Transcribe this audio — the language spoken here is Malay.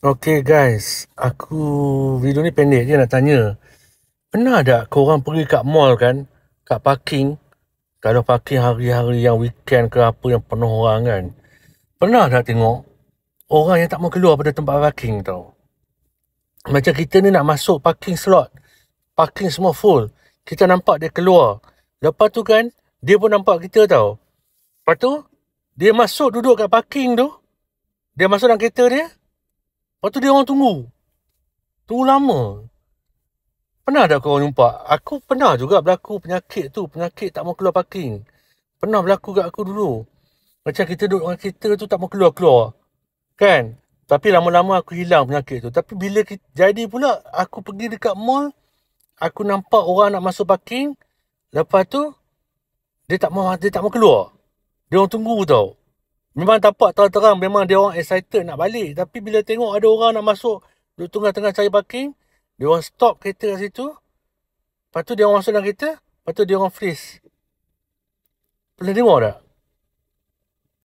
Okay guys, aku video ni pendek je nak tanya. Pernah tak korang pergi kat mall kan? Kat parking? Kalau parking hari-hari yang weekend ke apa yang penuh orang kan? Pernah tak tengok orang yang tak mau keluar pada tempat parking tau? Macam kita ni nak masuk parking slot. Parking semua full. Kita nampak dia keluar. Lepas tu kan, dia pun nampak kita tau. Lepas tu, dia masuk duduk kat parking tu. Dia masuk dalam kereta dia. Lepas tu dia orang tunggu. Tunggu lama. Pernah tak kau jumpa? Aku pernah juga berlaku penyakit tu. Penyakit tak mau keluar parking. Pernah berlaku kat aku dulu. Macam kita duduk dengan kereta tu tak mau keluar-keluar. Kan? Tapi lama-lama aku hilang penyakit tu. Tapi bila kita, jadi pula, aku pergi dekat mall. Aku nampak orang nak masuk parking. Lepas tu, dia tak mau dia tak mau keluar. Dia orang tunggu tau. Memang tampak terang-terang memang dia orang excited nak balik. Tapi bila tengok ada orang nak masuk, dia tengah-tengah cari parking, dia orang stop kereta kat situ. Lepas tu dia orang masuk dalam kereta, lepas tu dia orang freeze. Pernah tengok tak?